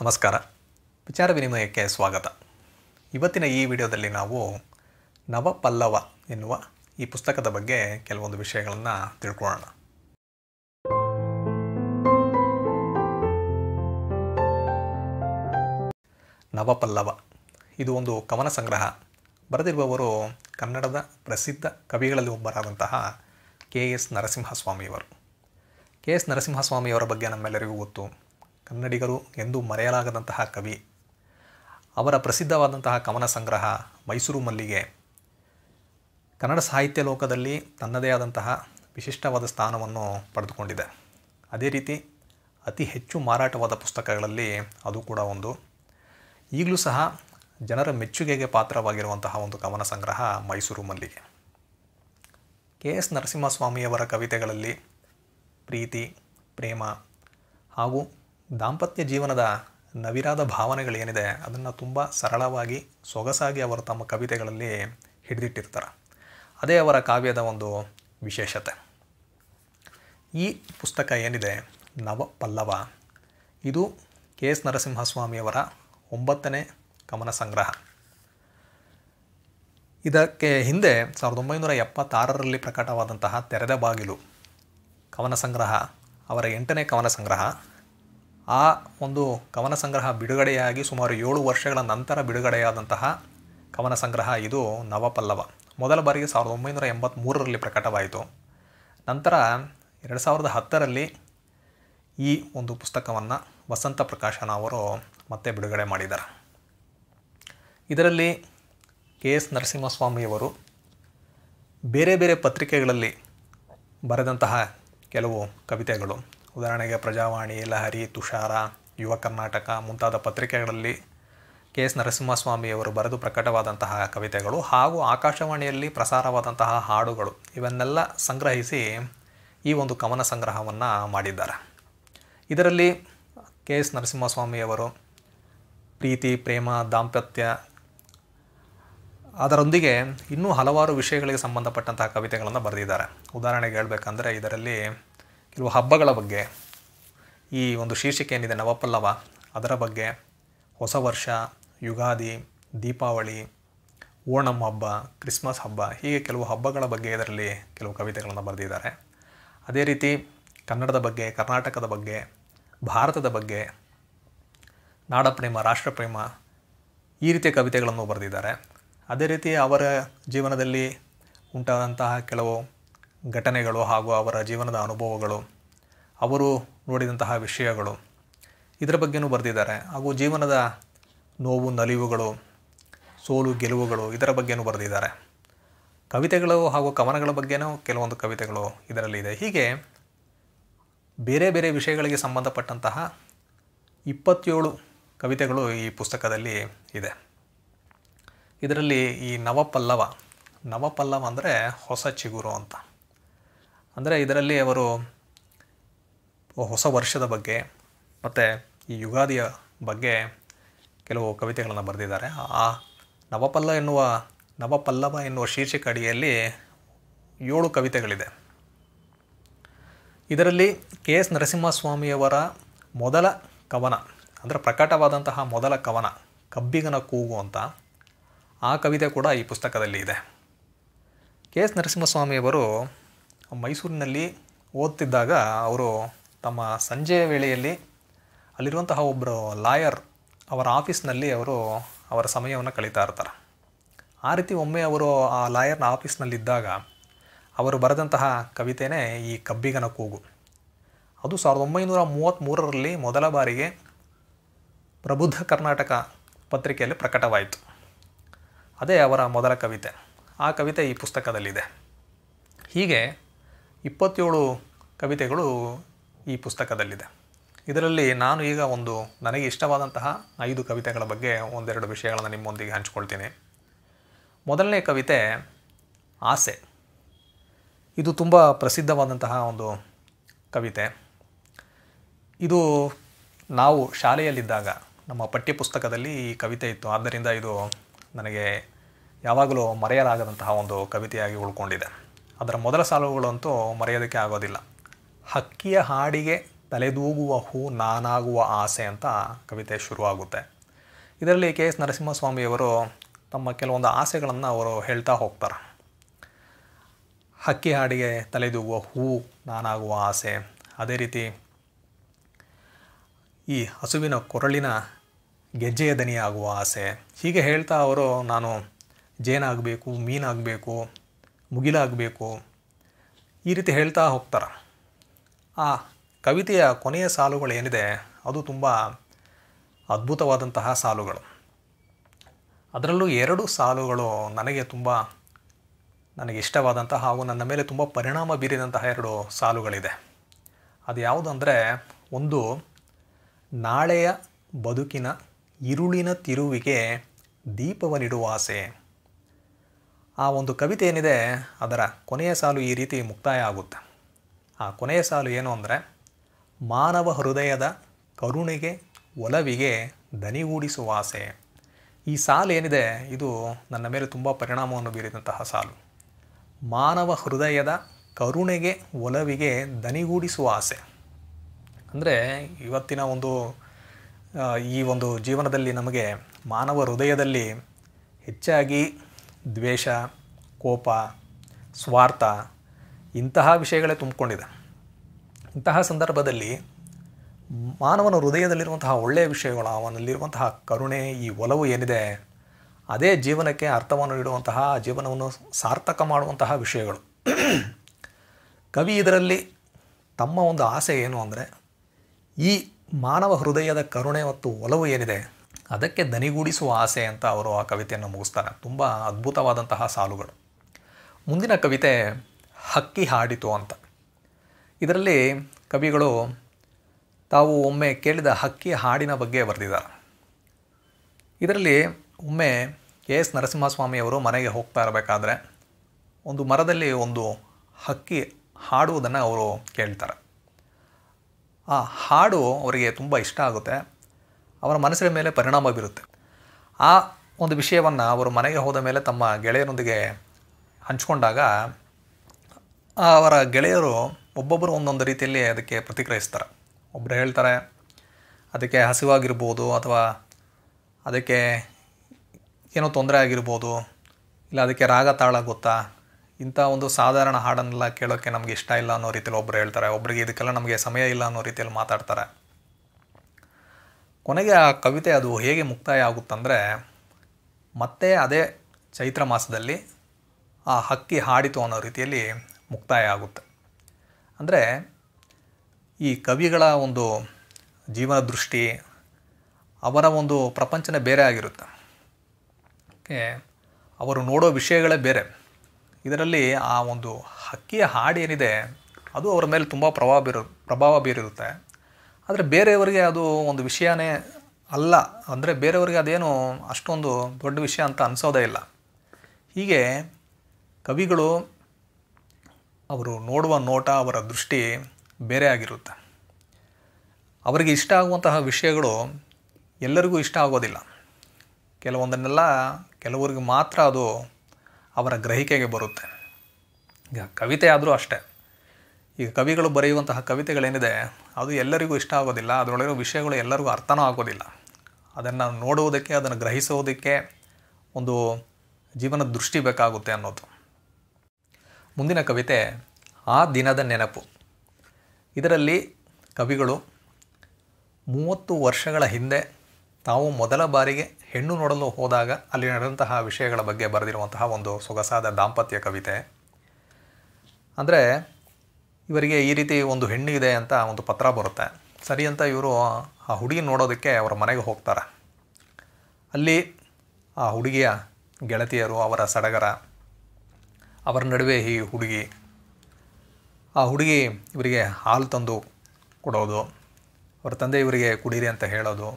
ನಮಸ್ಕಾರ ವಿಚಾರ ವಿನಿಮಯಕ್ಕೆ ಸ್ವಾಗತ ಇವತ್ತಿನ ಈ ವಿಡಿಯೋದಲ್ಲಿ ನಾವು ನವಪಲ್ಲವ ಎನ್ನುವ ಈ ಪುಸ್ತಕದ ಬಗ್ಗೆ ಕೆಲವೊಂದು ವಿಷಯಗಳನ್ನು ತಿಳ್ಕೊಳ್ಳೋಣ ನವಪಲ್ಲವ ಇದು ಒಂದು ಕವನ ಸಂಗ್ರಹ ಬರೆದಿರುವವರು ಕನ್ನಡದ ಪ್ರಸಿದ್ಧ ಕವಿಗಳಲ್ಲಿ ಒಬ್ಬರಾದಂತಹ ಕೆ ಎಸ್ ನರಸಿಂಹಸ್ವಾಮಿಯವರು ಕೆ ಎಸ್ ನರಸಿಂಹಸ್ವಾಮಿಯವರ ಬಗ್ಗೆ ನಮ್ಮೆಲ್ಲರಿಗೂ ಗೊತ್ತು ಕನ್ನಡಿಗರು ಎಂದು ಮರೆಯಲಾಗದಂತಹ ಕವಿ ಅವರ ಪ್ರಸಿದ್ಧವಾದಂತಹ ಕವನ ಸಂಗ್ರಹ ಮೈಸೂರು ಮಲ್ಲಿಗೆ ಕನ್ನಡ ಸಾಹಿತ್ಯ ಲೋಕದಲ್ಲಿ ತನ್ನದೇ ಆದಂತಹ ವಿಶಿಷ್ಟವಾದ ಸ್ಥಾನವನ್ನು ಪಡೆದುಕೊಂಡಿದೆ ಅದೇ ರೀತಿ ಅತಿ ಹೆಚ್ಚು ಮಾರಾಟವಾದ ಪುಸ್ತಕಗಳಲ್ಲಿ ಅದು ಕೂಡ ಒಂದು ಈಗಲೂ ಸಹ ಜನರ ಮೆಚ್ಚುಗೆಗೆ ಪಾತ್ರವಾಗಿರುವಂತಹ ಒಂದು ಕವನ ಸಂಗ್ರಹ ಮೈಸೂರು ಮಲ್ಲಿಗೆ ಕೆ ಎಸ್ ನರಸಿಂಹಸ್ವಾಮಿಯವರ ಕವಿತೆಗಳಲ್ಲಿ ಪ್ರೀತಿ ಪ್ರೇಮ ಹಾಗೂ ದಾಂಪತ್ಯ ಜೀವನದ ನವಿರಾದ ಭಾವನೆಗಳೇನಿದೆ ಅದನ್ನು ತುಂಬ ಸರಳವಾಗಿ ಸೊಗಸಾಗಿ ಅವರು ತಮ್ಮ ಕವಿತೆಗಳಲ್ಲಿ ಹಿಡಿದಿಟ್ಟಿರ್ತಾರೆ ಅದೇ ಅವರ ಕಾವ್ಯದ ಒಂದು ವಿಶೇಷತೆ ಈ ಪುಸ್ತಕ ಏನಿದೆ ನವ ಪಲ್ಲವ ಇದು ಕೆ ಎಸ್ ನರಸಿಂಹಸ್ವಾಮಿಯವರ ಒಂಬತ್ತನೇ ಕವನ ಸಂಗ್ರಹ ಇದಕ್ಕೆ ಹಿಂದೆ ಸಾವಿರದ ಒಂಬೈನೂರ ಎಪ್ಪತ್ತಾರರಲ್ಲಿ ಪ್ರಕಟವಾದಂತಹ ತೆರೆದ ಬಾಗಿಲು ಕವನ ಸಂಗ್ರಹ ಅವರ ಎಂಟನೇ ಕವನ ಸಂಗ್ರಹ ಆ ಒಂದು ಕವನ ಸಂಗ್ರಹ ಬಿಡುಗಡೆಯಾಗಿ ಸುಮಾರು ಏಳು ವರ್ಷಗಳ ನಂತರ ಬಿಡುಗಡೆಯಾದಂತಹ ಕವನ ಸಂಗ್ರಹ ಇದು ನವಪಲ್ಲವ ಮೊದಲ ಬಾರಿಗೆ ಸಾವಿರದ ಒಂಬೈನೂರ ಎಂಬತ್ತ್ಮೂರರಲ್ಲಿ ಪ್ರಕಟವಾಯಿತು ನಂತರ ಎರಡು ಸಾವಿರದ ಹತ್ತರಲ್ಲಿ ಈ ಒಂದು ಪುಸ್ತಕವನ್ನು ವಸಂತ ಪ್ರಕಾಶನ ಅವರು ಮತ್ತೆ ಬಿಡುಗಡೆ ಮಾಡಿದ್ದಾರೆ ಇದರಲ್ಲಿ ಕೆ ಎಸ್ ನರಸಿಂಹಸ್ವಾಮಿಯವರು ಬೇರೆ ಬೇರೆ ಪತ್ರಿಕೆಗಳಲ್ಲಿ ಬರೆದಂತಹ ಕೆಲವು ಕವಿತೆಗಳು ಉದಾಹರಣೆಗೆ ಪ್ರಜಾವಾಣಿ ಲಹರಿ ತುಷಾರ ಯುವ ಕರ್ನಾಟಕ ಮುಂತಾದ ಪತ್ರಿಕೆಗಳಲ್ಲಿ ಕೆ ಎಸ್ ನರಸಿಂಹಸ್ವಾಮಿಯವರು ಬರೆದು ಪ್ರಕಟವಾದಂತಹ ಕವಿತೆಗಳು ಹಾಗೂ ಆಕಾಶವಾಣಿಯಲ್ಲಿ ಪ್ರಸಾರವಾದಂತಹ ಹಾಡುಗಳು ಇವನ್ನೆಲ್ಲ ಸಂಗ್ರಹಿಸಿ ಈ ಒಂದು ಕವನ ಸಂಗ್ರಹವನ್ನು ಮಾಡಿದ್ದಾರೆ ಇದರಲ್ಲಿ ಕೆ ಎಸ್ ನರಸಿಂಹಸ್ವಾಮಿಯವರು ಪ್ರೀತಿ ಪ್ರೇಮ ದಾಂಪತ್ಯ ಅದರೊಂದಿಗೆ ಇನ್ನೂ ಹಲವಾರು ವಿಷಯಗಳಿಗೆ ಸಂಬಂಧಪಟ್ಟಂತಹ ಕವಿತೆಗಳನ್ನು ಬರೆದಿದ್ದಾರೆ ಉದಾಹರಣೆಗೆ ಹೇಳಬೇಕಂದ್ರೆ ಇದರಲ್ಲಿ ಕೆಲವು ಹಬ್ಬಗಳ ಬಗ್ಗೆ ಈ ಒಂದು ಶೀರ್ಷಿಕೆ ಏನಿದೆ ನವಪಲ್ಲವ ಅದರ ಬಗ್ಗೆ ಹೊಸ ವರ್ಷ ಯುಗಾದಿ ದೀಪಾವಳಿ ಓಣಂ ಹಬ್ಬ ಕ್ರಿಸ್ಮಸ್ ಹಬ್ಬ ಹೀಗೆ ಕೆಲವು ಹಬ್ಬಗಳ ಬಗ್ಗೆ ಇದರಲ್ಲಿ ಕೆಲವು ಕವಿತೆಗಳನ್ನು ಬರೆದಿದ್ದಾರೆ ಅದೇ ರೀತಿ ಕನ್ನಡದ ಬಗ್ಗೆ ಕರ್ನಾಟಕದ ಬಗ್ಗೆ ಭಾರತದ ಬಗ್ಗೆ ನಾಡಪ್ರೇಮ ರಾಷ್ಟ್ರಪ್ರೇಮ ಈ ರೀತಿಯ ಕವಿತೆಗಳನ್ನು ಬರೆದಿದ್ದಾರೆ ಅದೇ ರೀತಿ ಅವರ ಜೀವನದಲ್ಲಿ ಉಂಟಾದಂತಹ ಕೆಲವು ಘಟನೆಗಳು ಹಾಗೂ ಅವರ ಜೀವನದ ಅನುಭವಗಳು ಅವರು ನೋಡಿದಂತಹ ವಿಷಯಗಳು ಇದರ ಬಗ್ಗೆನೂ ಬರೆದಿದ್ದಾರೆ ಹಾಗೂ ಜೀವನದ ನೋವು ನಲಿವುಗಳು ಸೋಲು ಗೆಲುವುಗಳು ಇದರ ಬಗ್ಗೆನೂ ಬರೆದಿದ್ದಾರೆ ಕವಿತೆಗಳು ಹಾಗೂ ಕವನಗಳ ಬಗ್ಗೆನೂ ಕೆಲವೊಂದು ಕವಿತೆಗಳು ಇದರಲ್ಲಿ ಇದೆ ಹೀಗೆ ಬೇರೆ ಬೇರೆ ವಿಷಯಗಳಿಗೆ ಸಂಬಂಧಪಟ್ಟಂತಹ ಇಪ್ಪತ್ತೇಳು ಕವಿತೆಗಳು ಈ ಪುಸ್ತಕದಲ್ಲಿ ಇದೆ ಇದರಲ್ಲಿ ಈ ನವಪಲ್ಲವ ನವಪಲ್ಲವ ಅಂದರೆ ಹೊಸ ಚಿಗುರು ಅಂತ ಅಂದರೆ ಇದರಲ್ಲಿ ಅವರು ಹೊಸ ವರ್ಷದ ಬಗ್ಗೆ ಮತ್ತು ಈ ಯುಗಾದಿಯ ಬಗ್ಗೆ ಕೆಲವು ಕವಿತೆಗಳನ್ನು ಬರೆದಿದ್ದಾರೆ ಆ ನವಪಲ್ಲ ಎನ್ನುವ ನವಪಲ್ಲವ ಎನ್ನುವ ಶೀರ್ಷಿಕ ಅಡಿಯಲ್ಲಿ ಏಳು ಕವಿತೆಗಳಿದೆ ಇದರಲ್ಲಿ ಕೆ ಎಸ್ ನರಸಿಂಹಸ್ವಾಮಿಯವರ ಮೊದಲ ಕವನ ಅಂದರೆ ಪ್ರಕಟವಾದಂತಹ ಮೊದಲ ಕವನ ಕಬ್ಬಿಗನ ಕೂಗು ಅಂತ ಆ ಕವಿತೆ ಕೂಡ ಈ ಪುಸ್ತಕದಲ್ಲಿ ಇದೆ ಕೆ ಎಸ್ ನರಸಿಂಹಸ್ವಾಮಿಯವರು ಮೈಸೂರಿನಲ್ಲಿ ಓದ್ತಿದ್ದಾಗ ಅವರು ತಮ್ಮ ಸಂಜೆಯ ವೇಳೆಯಲ್ಲಿ ಅಲ್ಲಿರುವಂತಹ ಒಬ್ಬರು ಲಾಯರ್ ಅವರ ಆಫೀಸ್ನಲ್ಲಿ ಅವರು ಅವರ ಸಮಯವನ್ನು ಕಳೀತಾ ಇರ್ತಾರೆ ಆ ರೀತಿ ಒಮ್ಮೆ ಅವರು ಆ ಲಾಯರ್ನ ಆಫೀಸ್ನಲ್ಲಿದ್ದಾಗ ಅವರು ಬರೆದಂತಹ ಕವಿತೆನೇ ಈ ಕಬ್ಬಿಗನ ಕೂಗು ಅದು ಸಾವಿರದ ಒಂಬೈನೂರ ಮೂವತ್ತ್ಮೂರರಲ್ಲಿ ಮೊದಲ ಬಾರಿಗೆ ಪ್ರಬುದ್ಧ ಕರ್ನಾಟಕ ಪತ್ರಿಕೆಯಲ್ಲಿ ಪ್ರಕಟವಾಯಿತು ಅದೇ ಅವರ ಮೊದಲ ಕವಿತೆ ಆ ಕವಿತೆ ಈ ಪುಸ್ತಕದಲ್ಲಿದೆ ಹೀಗೆ ಇಪ್ಪತ್ತೇಳು ಕವಿತೆಗಳು ಈ ಪುಸ್ತಕದಲ್ಲಿದೆ ಇದರಲ್ಲಿ ನಾನು ಈಗ ಒಂದು ನನಗೆ ಇಷ್ಟವಾದಂತಹ ಐದು ಕವಿತೆಗಳ ಬಗ್ಗೆ ಒಂದೆರಡು ವಿಷಯಗಳನ್ನು ನಿಮ್ಮೊಂದಿಗೆ ಹಂಚ್ಕೊಳ್ತೀನಿ ಮೊದಲನೇ ಕವಿತೆ ಆಸೆ ಇದು ತುಂಬ ಪ್ರಸಿದ್ಧವಾದಂತಹ ಒಂದು ಕವಿತೆ ಇದು ನಾವು ಶಾಲೆಯಲ್ಲಿದ್ದಾಗ ನಮ್ಮ ಪಠ್ಯಪುಸ್ತಕದಲ್ಲಿ ಈ ಕವಿತೆ ಇತ್ತು ಆದ್ದರಿಂದ ಇದು ನನಗೆ ಯಾವಾಗಲೂ ಮರೆಯಲಾಗದಂತಹ ಒಂದು ಕವಿತೆಯಾಗಿ ಉಳ್ಕೊಂಡಿದೆ ಅದರ ಮೊದಲ ಸಾಲುಗಳಂತೂ ಮರೆಯೋದಕ್ಕೆ ಆಗೋದಿಲ್ಲ ಹಕ್ಕಿಯ ಹಾಡಿಗೆ ತಲೆದೂಗುವ ಹೂ ನಾನಾಗುವ ಆಸೆ ಅಂತ ಕವಿತೆ ಶುರುವಾಗುತ್ತೆ ಇದರಲ್ಲಿ ಕೆ ಎಸ್ ನರಸಿಂಹಸ್ವಾಮಿಯವರು ತಮ್ಮ ಕೆಲವೊಂದು ಆಸೆಗಳನ್ನು ಅವರು ಹೇಳ್ತಾ ಹೋಗ್ತಾರೆ ಹಕ್ಕಿ ಹಾಡಿಗೆ ತಲೆದೂಗುವ ಹೂ ನಾನಾಗುವ ಆಸೆ ಅದೇ ರೀತಿ ಈ ಹಸುವಿನ ಕೊರಳಿನ ಗೆಜ್ಜೆಯ ದನಿಯಾಗುವ ಆಸೆ ಹೀಗೆ ಹೇಳ್ತಾ ಅವರು ನಾನು ಜೇನಾಗಬೇಕು ಮೀನಾಗಬೇಕು ಮುಗಿಲಾಗಬೇಕು ಈ ರೀತಿ ಹೇಳ್ತಾ ಹೋಗ್ತಾರೆ ಆ ಕವಿತೆಯ ಕೊನೆಯ ಸಾಲುಗಳೇನಿದೆ ಅದು ತುಂಬ ಅದ್ಭುತವಾದಂತಹ ಸಾಲುಗಳು ಅದರಲ್ಲೂ ಎರಡು ಸಾಲುಗಳು ನನಗೆ ತುಂಬ ನನಗೆ ಇಷ್ಟವಾದಂತಹ ಹಾಗೂ ನನ್ನ ಮೇಲೆ ತುಂಬ ಪರಿಣಾಮ ಬೀರಿದಂತಹ ಎರಡು ಸಾಲುಗಳಿದೆ ಅದು ಯಾವುದಂದರೆ ಒಂದು ನಾಳೆಯ ಬದುಕಿನ ಇರುಳಿನ ತಿರುವಿಗೆ ಆಸೆ ಆ ಒಂದು ಕವಿತೆ ಏನಿದೆ ಅದರ ಕೊನೆಯ ಸಾಲು ಈ ರೀತಿ ಮುಕ್ತಾಯ ಆಗುತ್ತೆ ಆ ಕೊನೆಯ ಸಾಲು ಏನು ಅಂದರೆ ಮಾನವ ಹೃದಯದ ಕರುಣೆಗೆ ಒಲವಿಗೆ ದನಿಗೂಡಿಸುವ ಆಸೆ ಈ ಸಾಲು ಏನಿದೆ ಇದು ನನ್ನ ಮೇಲೆ ತುಂಬ ಪರಿಣಾಮವನ್ನು ಬೀರಿದಂತಹ ಸಾಲು ಮಾನವ ಹೃದಯದ ಕರುಣೆಗೆ ಒಲವಿಗೆ ದನಿಗೂಡಿಸುವ ಆಸೆ ಅಂದರೆ ಇವತ್ತಿನ ಒಂದು ಈ ಒಂದು ಜೀವನದಲ್ಲಿ ನಮಗೆ ಮಾನವ ಹೃದಯದಲ್ಲಿ ಹೆಚ್ಚಾಗಿ ದ್ವೇಷ ಕೋಪ ಸ್ವಾರ್ಥ ಇಂತಹ ವಿಷಯಗಳೇ ತುಂಬಿಕೊಂಡಿದೆ ಇಂತಹ ಸಂದರ್ಭದಲ್ಲಿ ಮಾನವನ ಹೃದಯದಲ್ಲಿರುವಂತಹ ಒಳ್ಳೆಯ ವಿಷಯಗಳು ಅವನಲ್ಲಿರುವಂತಹ ಕರುಣೆ ಈ ಒಲವು ಏನಿದೆ ಅದೇ ಜೀವನಕ್ಕೆ ಅರ್ಥವನ್ನು ನೀಡುವಂತಹ ಜೀವನವನ್ನು ಸಾರ್ಥಕ ಮಾಡುವಂತಹ ವಿಷಯಗಳು ಕವಿ ಇದರಲ್ಲಿ ತಮ್ಮ ಒಂದು ಆಸೆ ಏನು ಅಂದರೆ ಈ ಮಾನವ ಹೃದಯದ ಕರುಣೆ ಮತ್ತು ಒಲವು ಏನಿದೆ ಅದಕ್ಕೆ ದನಿಗೂಡಿಸುವ ಆಸೆ ಅಂತ ಅವರು ಆ ಕವಿತೆಯನ್ನು ಮುಗಿಸ್ತಾರೆ ತುಂಬ ಅದ್ಭುತವಾದಂತಹ ಸಾಲುಗಳು ಮುಂದಿನ ಕವಿತೆ ಹಕ್ಕಿ ಹಾಡಿತು ಅಂತ ಇದರಲ್ಲಿ ಕವಿಗಳು ತಾವು ಒಮ್ಮೆ ಕೇಳಿದ ಹಕ್ಕಿ ಹಾಡಿನ ಬಗ್ಗೆ ಬರೆದಿದ್ದಾರೆ ಇದರಲ್ಲಿ ಒಮ್ಮೆ ಕೆ ಎಸ್ ನರಸಿಂಹಸ್ವಾಮಿಯವರು ಮನೆಗೆ ಹೋಗ್ತಾ ಇರಬೇಕಾದ್ರೆ ಒಂದು ಮರದಲ್ಲಿ ಒಂದು ಹಕ್ಕಿ ಹಾಡುವುದನ್ನು ಅವರು ಕೇಳ್ತಾರೆ ಆ ಹಾಡು ಅವರಿಗೆ ತುಂಬ ಇಷ್ಟ ಆಗುತ್ತೆ ಅವರ ಮನಸ್ಸಿನ ಮೇಲೆ ಪರಿಣಾಮ ಬೀರುತ್ತೆ ಆ ಒಂದು ವಿಷಯವನ್ನು ಅವರು ಮನೆಗೆ ಹೋದ ಮೇಲೆ ತಮ್ಮ ಗೆಳೆಯರೊಂದಿಗೆ ಹಂಚಿಕೊಂಡಾಗ ಅವರ ಗೆಳೆಯರು ಒಬ್ಬೊಬ್ಬರು ಒಂದೊಂದು ರೀತಿಯಲ್ಲಿ ಅದಕ್ಕೆ ಪ್ರತಿಕ್ರಿಯಿಸ್ತಾರೆ ಒಬ್ಬರು ಹೇಳ್ತಾರೆ ಅದಕ್ಕೆ ಹಸಿವಾಗಿರ್ಬೋದು ಅಥವಾ ಅದಕ್ಕೆ ಏನೋ ತೊಂದರೆ ಆಗಿರ್ಬೋದು ಇಲ್ಲ ಅದಕ್ಕೆ ರಾಗ ತಾಳ ಗೊತ್ತಾ ಇಂಥ ಒಂದು ಸಾಧಾರಣ ಹಾಡನ್ನೆಲ್ಲ ಕೇಳೋಕ್ಕೆ ನಮಗೆ ಇಷ್ಟ ಇಲ್ಲ ಅನ್ನೋ ರೀತಿಯಲ್ಲಿ ಒಬ್ಬರು ಹೇಳ್ತಾರೆ ಒಬ್ಬರಿಗೆ ಇದಕ್ಕೆಲ್ಲ ನಮಗೆ ಸಮಯ ಇಲ್ಲ ಅನ್ನೋ ರೀತಿಯಲ್ಲಿ ಮಾತಾಡ್ತಾರೆ ಕೊನೆಗೆ ಆ ಕವಿತೆ ಅದು ಹೇಗೆ ಮುಕ್ತಾಯ ಆಗುತ್ತಂದರೆ ಮತ್ತೆ ಅದೇ ಚೈತ್ರ ಮಾಸದಲ್ಲಿ ಆ ಹಕ್ಕಿ ಹಾಡಿತು ಅನ್ನೋ ರೀತಿಯಲ್ಲಿ ಮುಕ್ತಾಯ ಆಗುತ್ತೆ ಅಂದರೆ ಈ ಕವಿಗಳ ಒಂದು ಜೀವನ ದೃಷ್ಟಿ ಅವರ ಒಂದು ಪ್ರಪಂಚನೇ ಬೇರೆ ಆಗಿರುತ್ತೆ ಓಕೆ ಅವರು ನೋಡೋ ವಿಷಯಗಳೇ ಬೇರೆ ಇದರಲ್ಲಿ ಆ ಒಂದು ಹಕ್ಕಿಯ ಹಾಡು ಏನಿದೆ ಅದು ಅವರ ಮೇಲೆ ತುಂಬ ಪ್ರಭಾವ ಬೀರು ಪ್ರಭಾವ ಬೀರಿರುತ್ತೆ ಆದರೆ ಬೇರೆಯವರಿಗೆ ಅದು ಒಂದು ವಿಷಯನೇ ಅಲ್ಲ ಅಂದರೆ ಬೇರೆಯವರಿಗೆ ಅದೇನು ಅಷ್ಟೊಂದು ದೊಡ್ಡ ವಿಷಯ ಅಂತ ಅನಿಸೋದೇ ಇಲ್ಲ ಹೀಗೆ ಕವಿಗಳು ಅವರು ನೋಡುವ ನೋಟ ಅವರ ದೃಷ್ಟಿ ಬೇರೆ ಆಗಿರುತ್ತೆ ಅವರಿಗೆ ಇಷ್ಟ ಆಗುವಂತಹ ವಿಷಯಗಳು ಎಲ್ಲರಿಗೂ ಇಷ್ಟ ಆಗೋದಿಲ್ಲ ಕೆಲವೊಂದನ್ನೆಲ್ಲ ಕೆಲವರಿಗೆ ಮಾತ್ರ ಅದು ಅವರ ಗ್ರಹಿಕೆಗೆ ಬರುತ್ತೆ ಈಗ ಕವಿತೆ ಆದರೂ ಅಷ್ಟೇ ಈಗ ಕವಿಗಳು ಬರೆಯುವಂತಹ ಕವಿತೆಗಳೇನಿದೆ ಅದು ಎಲ್ಲರಿಗೂ ಇಷ್ಟ ಆಗೋದಿಲ್ಲ ಅದರೊಳಗಿರೋ ವಿಷಯಗಳು ಎಲ್ಲರಿಗೂ ಅರ್ಥನೂ ಆಗೋದಿಲ್ಲ ಅದನ್ನು ನೋಡುವುದಕ್ಕೆ ಅದನ್ನು ಗ್ರಹಿಸೋದಕ್ಕೆ ಒಂದು ಜೀವನದ ದೃಷ್ಟಿ ಬೇಕಾಗುತ್ತೆ ಅನ್ನೋದು ಮುಂದಿನ ಕವಿತೆ ಆ ದಿನದ ನೆನಪು ಇದರಲ್ಲಿ ಕವಿಗಳು ಮೂವತ್ತು ವರ್ಷಗಳ ಹಿಂದೆ ತಾವು ಮೊದಲ ಬಾರಿಗೆ ಹೆಣ್ಣು ನೋಡಲು ಹೋದಾಗ ಅಲ್ಲಿ ನಡೆದಂತಹ ವಿಷಯಗಳ ಬಗ್ಗೆ ಬರೆದಿರುವಂತಹ ಒಂದು ಸೊಗಸಾದ ದಾಂಪತ್ಯ ಕವಿತೆ ಅಂದರೆ ಇವರಿಗೆ ಈ ರೀತಿ ಒಂದು ಹೆಣ್ಣು ಇದೆ ಅಂತ ಒಂದು ಪತ್ರ ಬರುತ್ತೆ ಸರಿ ಅಂತ ಇವರು ಆ ಹುಡುಗಿ ನೋಡೋದಕ್ಕೆ ಅವರ ಮನೆಗೆ ಹೋಗ್ತಾರೆ ಅಲ್ಲಿ ಆ ಹುಡುಗಿಯ ಗೆಳತಿಯರು ಅವರ ಸಡಗರ ಅವರ ನಡುವೆ ಈ ಹುಡುಗಿ ಆ ಹುಡುಗಿ ಇವರಿಗೆ ಹಾಲು ತಂದು ಕೊಡೋದು ಅವರ ತಂದೆ ಇವರಿಗೆ ಕುಡೀರಿ ಅಂತ ಹೇಳೋದು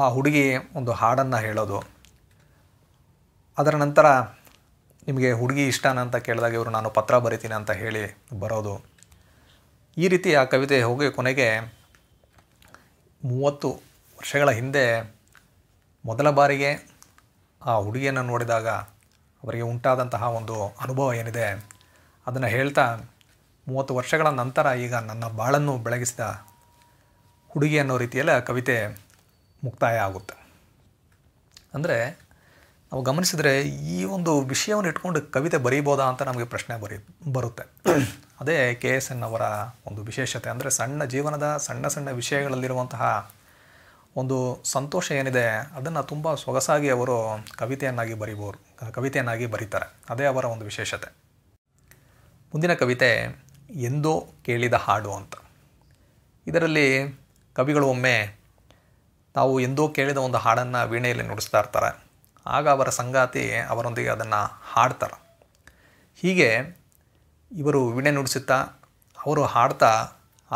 ಆ ಹುಡುಗಿ ಒಂದು ಹಾಡನ್ನು ಹೇಳೋದು ಅದರ ನಂತರ ನಿಮಗೆ ಹುಡುಗಿ ಇಷ್ಟನ ಅಂತ ಕೇಳಿದಾಗ ಇವರು ನಾನು ಪತ್ರ ಬರಿತೀನಿ ಅಂತ ಹೇಳಿ ಬರೋದು ಈ ರೀತಿ ಆ ಕವಿತೆ ಹೋಗಿ ಕೊನೆಗೆ ಮೂವತ್ತು ವರ್ಷಗಳ ಹಿಂದೆ ಮೊದಲ ಬಾರಿಗೆ ಆ ಹುಡುಗಿಯನ್ನು ನೋಡಿದಾಗ ಅವರಿಗೆ ಉಂಟಾದಂತಹ ಒಂದು ಅನುಭವ ಏನಿದೆ ಅದನ್ನು ಹೇಳ್ತಾ ಮೂವತ್ತು ವರ್ಷಗಳ ನಂತರ ಈಗ ನನ್ನ ಬಾಳನ್ನು ಬೆಳಗಿಸಿದ ಹುಡುಗಿ ಅನ್ನೋ ರೀತಿಯಲ್ಲಿ ಆ ಕವಿತೆ ಮುಕ್ತಾಯ ಆಗುತ್ತೆ ಅಂದರೆ ನಾವು ಗಮನಿಸಿದರೆ ಈ ಒಂದು ವಿಷಯವನ್ನು ಇಟ್ಕೊಂಡು ಕವಿತೆ ಬರೀಬೋದಾ ಅಂತ ನಮಗೆ ಪ್ರಶ್ನೆ ಬರೀ ಬರುತ್ತೆ ಅದೇ ಕೆ ಎಸ್ ಎನ್ ಅವರ ಒಂದು ವಿಶೇಷತೆ ಅಂದರೆ ಸಣ್ಣ ಜೀವನದ ಸಣ್ಣ ಸಣ್ಣ ವಿಷಯಗಳಲ್ಲಿರುವಂತಹ ಒಂದು ಸಂತೋಷ ಏನಿದೆ ಅದನ್ನು ತುಂಬ ಸೊಗಸಾಗಿ ಅವರು ಕವಿತೆಯನ್ನಾಗಿ ಬರಿಬೋರು ಕವಿತೆಯನ್ನಾಗಿ ಬರೀತಾರೆ ಅದೇ ಅವರ ಒಂದು ವಿಶೇಷತೆ ಮುಂದಿನ ಕವಿತೆ ಎಂದೋ ಕೇಳಿದ ಹಾಡು ಅಂತ ಇದರಲ್ಲಿ ಕವಿಗಳು ಒಮ್ಮೆ ತಾವು ಎಂದೋ ಕೇಳಿದ ಒಂದು ಹಾಡನ್ನು ವೀಣೆಯಲ್ಲಿ ನುಡಿಸ್ತಾ ಇರ್ತಾರೆ ಆಗ ಅವರ ಸಂಗಾತಿ ಅವರೊಂದಿಗೆ ಅದನ್ನು ಹಾಡ್ತಾರೆ ಹೀಗೆ ಇವರು ವೀಣೆ ನುಡಿಸುತ್ತಾ ಅವರು ಹಾಡ್ತಾ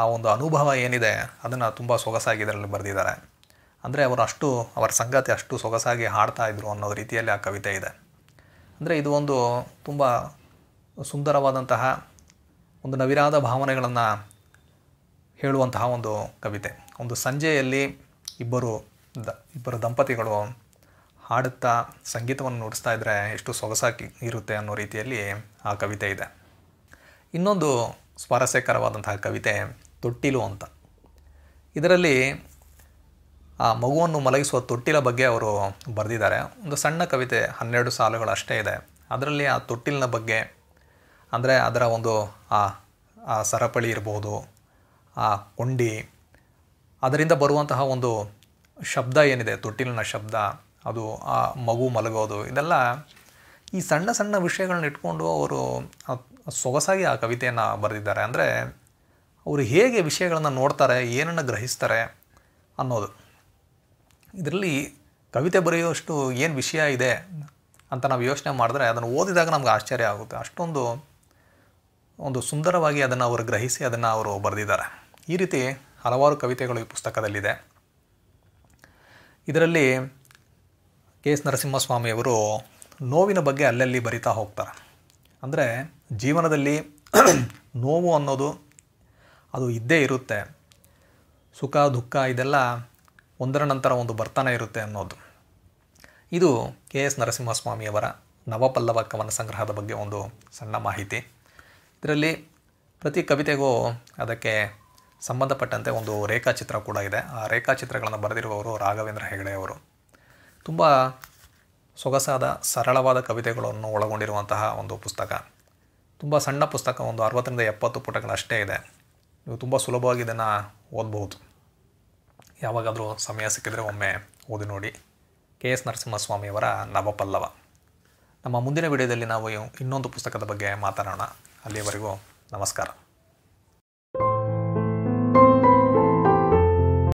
ಆ ಒಂದು ಅನುಭವ ಏನಿದೆ ಅದನ್ನು ತುಂಬ ಸೊಗಸಾಗಿ ಇದರಲ್ಲಿ ಬರೆದಿದ್ದಾರೆ ಅಂದರೆ ಅವರು ಅಷ್ಟು ಅವರ ಸಂಗಾತಿ ಅಷ್ಟು ಸೊಗಸಾಗಿ ಹಾಡ್ತಾ ಇದ್ರು ಅನ್ನೋ ರೀತಿಯಲ್ಲಿ ಆ ಕವಿತೆ ಇದೆ ಅಂದರೆ ಇದು ಒಂದು ತುಂಬ ಸುಂದರವಾದಂತಹ ಒಂದು ನವಿರಾದ ಭಾವನೆಗಳನ್ನು ಹೇಳುವಂತಹ ಒಂದು ಕವಿತೆ ಒಂದು ಸಂಜೆಯಲ್ಲಿ ಇಬ್ಬರು ದ ಇಬ್ಬರು ದಂಪತಿಗಳು ಹಾಡುತ್ತಾ ಸಂಗೀತವನ್ನು ನುಡಿಸ್ತಾ ಇದ್ದರೆ ಎಷ್ಟು ಸೊಗಸಾಗಿ ಇರುತ್ತೆ ಅನ್ನೋ ರೀತಿಯಲ್ಲಿ ಆ ಕವಿತೆ ಇದೆ ಇನ್ನೊಂದು ಸ್ವಾರಸ್ಯಕರವಾದಂತಹ ಕವಿತೆ ತೊಟ್ಟಿಲು ಅಂತ ಇದರಲ್ಲಿ ಆ ಮಗುವನ್ನು ಮಲಗಿಸುವ ತೊಟ್ಟಿಲ ಬಗ್ಗೆ ಅವರು ಬರೆದಿದ್ದಾರೆ ಒಂದು ಸಣ್ಣ ಕವಿತೆ ಹನ್ನೆರಡು ಸಾಲುಗಳಷ್ಟೇ ಇದೆ ಅದರಲ್ಲಿ ಆ ತೊಟ್ಟಿಲಿನ ಬಗ್ಗೆ ಅಂದರೆ ಅದರ ಒಂದು ಆ ಆ ಸರಪಳಿ ಇರ್ಬೋದು ಆ ಕೊಂಡಿ ಅದರಿಂದ ಬರುವಂತಹ ಒಂದು ಶಬ್ದ ಏನಿದೆ ತೊಟ್ಟಿಲಿನ ಶಬ್ದ ಅದು ಆ ಮಗು ಮಲಗೋದು ಇದೆಲ್ಲ ಈ ಸಣ್ಣ ಸಣ್ಣ ವಿಷಯಗಳನ್ನ ಇಟ್ಕೊಂಡು ಅವರು ಸೊಗಸಾಗಿ ಆ ಕವಿತೆಯನ್ನು ಬರೆದಿದ್ದಾರೆ ಅಂದರೆ ಅವರು ಹೇಗೆ ವಿಷಯಗಳನ್ನು ನೋಡ್ತಾರೆ ಏನನ್ನು ಗ್ರಹಿಸ್ತಾರೆ ಅನ್ನೋದು ಇದರಲ್ಲಿ ಕವಿತೆ ಬರೆಯುವಷ್ಟು ಏನು ವಿಷಯ ಇದೆ ಅಂತ ನಾವು ಯೋಚನೆ ಮಾಡಿದ್ರೆ ಅದನ್ನು ಓದಿದಾಗ ನಮ್ಗೆ ಆಶ್ಚರ್ಯ ಆಗುತ್ತೆ ಅಷ್ಟೊಂದು ಒಂದು ಸುಂದರವಾಗಿ ಅದನ್ನು ಅವರು ಗ್ರಹಿಸಿ ಅದನ್ನು ಅವರು ಬರೆದಿದ್ದಾರೆ ಈ ರೀತಿ ಹಲವಾರು ಕವಿತೆಗಳು ಈ ಪುಸ್ತಕದಲ್ಲಿದೆ ಇದರಲ್ಲಿ ಕೆ ಎಸ್ ನರಸಿಂಹಸ್ವಾಮಿಯವರು ನೋವಿನ ಬಗ್ಗೆ ಅಲ್ಲಲ್ಲಿ ಬರಿತಾ ಹೋಗ್ತಾರೆ ಅಂದರೆ ಜೀವನದಲ್ಲಿ ನೋವು ಅನ್ನೋದು ಅದು ಇದ್ದೇ ಇರುತ್ತೆ ಸುಖ ದುಃಖ ಇದೆಲ್ಲ ಒಂದರ ನಂತರ ಒಂದು ಬರ್ತಾನೆ ಇರುತ್ತೆ ಅನ್ನೋದು ಇದು ಕೆ ಎಸ್ ನರಸಿಂಹಸ್ವಾಮಿಯವರ ನವಪಲ್ಲವ ಕವನ ಸಂಗ್ರಹದ ಬಗ್ಗೆ ಒಂದು ಸಣ್ಣ ಮಾಹಿತಿ ಇದರಲ್ಲಿ ಪ್ರತಿ ಕವಿತೆಗೂ ಅದಕ್ಕೆ ಸಂಬಂಧಪಟ್ಟಂತೆ ಒಂದು ರೇಖಾಚಿತ್ರ ಕೂಡ ಇದೆ ಆ ರೇಖಾಚಿತ್ರಗಳನ್ನು ಬರೆದಿರುವವರು ರಾಘವೇಂದ್ರ ಹೆಗಡೆಯವರು ತುಂಬ ಸೊಗಸಾದ ಸರಳವಾದ ಕವಿತೆಗಳನ್ನು ಒಳಗೊಂಡಿರುವಂತಹ ಒಂದು ಪುಸ್ತಕ ತುಂಬ ಸಣ್ಣ ಪುಸ್ತಕ ಒಂದು ಅರವತ್ತರಿಂದ ಎಪ್ಪತ್ತು ಪುಟಗಳಷ್ಟೇ ಇದೆ ನೀವು ತುಂಬ ಸುಲಭವಾಗಿ ಇದನ್ನು ಓದ್ಬೋದು ಯಾವಾಗಾದರೂ ಸಮಯ ಸಿಕ್ಕಿದರೆ ಒಮ್ಮೆ ಓದಿ ನೋಡಿ ಕೆ ಎಸ್ ನರಸಿಂಹಸ್ವಾಮಿಯವರ ನವಪಲ್ಲವ ನಮ್ಮ ಮುಂದಿನ ವಿಡಿಯೋದಲ್ಲಿ ನಾವು ಇನ್ನೊಂದು ಪುಸ್ತಕದ ಬಗ್ಗೆ ಮಾತನಾಡೋಣ ಅಲ್ಲಿಯವರೆಗೂ ನಮಸ್ಕಾರ